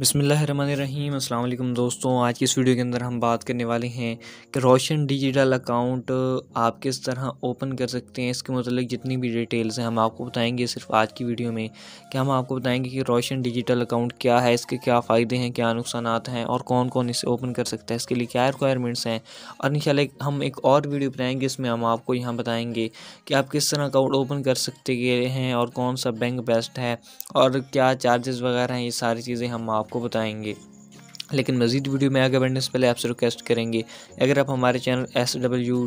बसमीम अल्लाम दोस्तों आज की इस वीडियो के अंदर हम बात करने वाले हैं कि रोशन डिजिटल अकाउंट आप किस तरह ओपन कर सकते हैं इसके मतलब जितनी भी डिटेल्स हैं हम आपको बताएंगे सिर्फ आज की वीडियो में कि हम आपको बताएंगे कि रोशन डिजिटल अकाउंट क्या है इसके क्या फ़ायदे हैं क्या नुकसान हैं और कौन कौन इसे ओपन कर सकता है इसके लिए क्या रिक्वायरमेंट्स हैं और इन हम एक और वीडियो बनाएंगे इसमें हम आपको यहाँ बताएँगे कि आप किस तरह अकाउंट ओपन कर सकते हैं और कौन सा बैंक बेस्ट है और क्या चार्जेस वगैरह हैं ये सारी चीज़ें हम आप आपको बताएंगे लेकिन मज़ीद वीडियो में आगे बढ़ने से पहले आपसे रिक्वेस्ट करेंगे अगर आप हमारे चैनल एस डब्ल्यू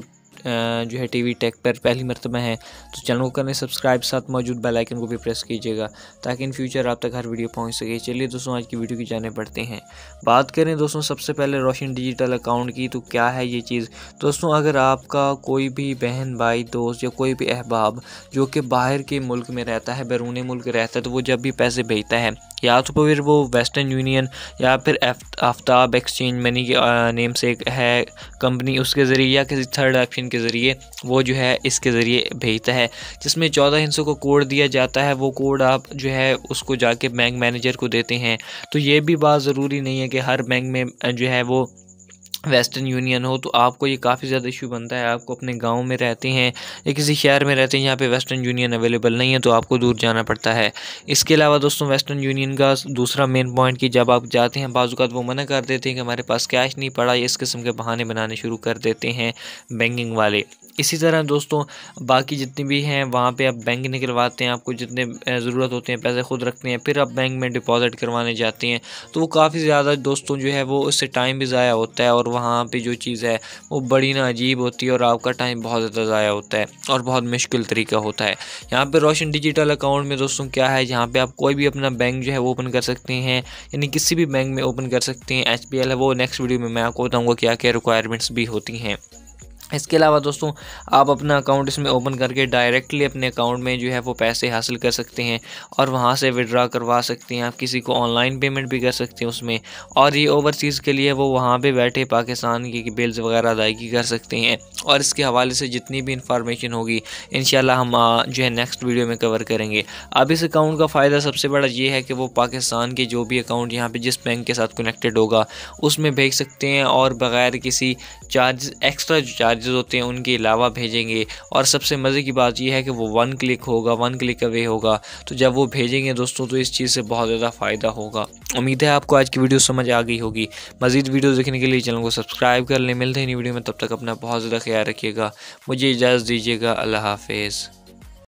जो है टीवी टेक पर पहली मरतबा है तो चैनल को करें सब्सक्राइब साथ मौजूद बेल आइकन को भी प्रेस कीजिएगा ताकि इन फ्यूचर आप तक हर वीडियो पहुंच सके चलिए दोस्तों आज की वीडियो की जाने पड़ते हैं बात करें दोस्तों सबसे पहले रोशन डिजिटल अकाउंट की तो क्या है ये चीज़ दोस्तों अगर आपका कोई भी बहन भाई दोस्त या कोई भी अहबाब जो कि बाहर के मुल्क में रहता है बैरून मुल्क रहता है तो वो जब भी पैसे भेजता है या तो फिर वो वेस्टर्न यूनियन या फिर आफ्ताब एक्सचेंज मनी के नेम से एक है कंपनी उसके ज़रिए या किसी थर्ड ऑप्शन के के ज़रिए वो जो है इसके ज़रिए भेजता है जिसमें चौदह हिंसों को कोड दिया जाता है वो कोड आप जो है उसको जाके बैंक मैनेजर को देते हैं तो ये भी बात ज़रूरी नहीं है कि हर बैंक में जो है वो वेस्टर्न यूनियन हो तो आपको ये काफ़ी ज़्यादा इशू बनता है आपको अपने गांव में रहते हैं या किसी शहर में रहते हैं यहाँ पे वेस्टर्न यूनियन अवेलेबल नहीं है तो आपको दूर जाना पड़ता है इसके अलावा दोस्तों वेस्टर्न यूनियन का दूसरा मेन पॉइंट कि जब आप जाते हैं बाजूकात वो मना कर देते हैं कि हमारे पास कैश नहीं पड़ा इस किस्म के बहाने बनाने शुरू कर देते हैं बैंकिंग वाले इसी तरह दोस्तों बाकी जितने भी हैं वहाँ पे आप बैंक निकलवाते हैं आपको जितने ज़रूरत होते हैं पैसे खुद रखते हैं फिर आप बैंक में डिपॉजिट करवाने जाते हैं तो वो काफ़ी ज़्यादा दोस्तों जो है वो उससे टाइम भी ज़ाया होता है और और वहाँ पे जो चीज़ है वो बड़ी ना अजीब होती है और आपका टाइम बहुत ज़्यादा ज़ाया होता है और बहुत मुश्किल तरीका होता है यहाँ पर रोशन डिजिटल अकाउंट में दोस्तों क्या है यहाँ पर आप कोई भी अपना बैंक जो है वो ओपन कर सकते हैं यानी किसी भी बैंक में ओपन कर सकते हैं एच है वो नेक्स्ट वीडियो में मैं आपको बताऊँगा क्या क्या रिक्वायरमेंट्स भी होती हैं इसके अलावा दोस्तों आप अपना अकाउंट इसमें ओपन करके डायरेक्टली अपने अकाउंट में जो है वो पैसे हासिल कर सकते हैं और वहाँ से विड्रा करवा सकते हैं आप किसी को ऑनलाइन पेमेंट भी कर सकते हैं उसमें और ये ओवरसीज़ के लिए वो वहाँ पे बैठे पाकिस्तान की बिल्स वगैरह अदायगी कर सकते हैं और इसके हवाले से जितनी भी इंफॉर्मेशन होगी इन हम जो है नेक्स्ट वीडियो में कवर करेंगे अब इस अकाउंट का फ़ायदा सबसे बड़ा ये है कि वो पाकिस्तान के जो भी अकाउंट यहाँ पर जिस बैंक के साथ कनेक्टेड होगा उसमें भेज सकते हैं और बग़ैर किसी चार्ज एक्स्ट्रा जो चार्जेस होते हैं उनके अलावा भेजेंगे और सबसे मज़े की बात यह है कि वो वन क्लिक होगा वन क्लिक अवे होगा तो जब वो भेजेंगे दोस्तों तो इस चीज़ से बहुत ज़्यादा फ़ायदा होगा उम्मीद है आपको आज की वीडियो समझ आ गई होगी मजीद वीडियो देखने के लिए चैनल को सब्सक्राइब कर लें मिलते हैं नई वीडियो में तब तक अपना बहुत ज़्यादा ख्याल रखिएगा मुझे इजाज़त दीजिएगा अल्लाह हाफिज़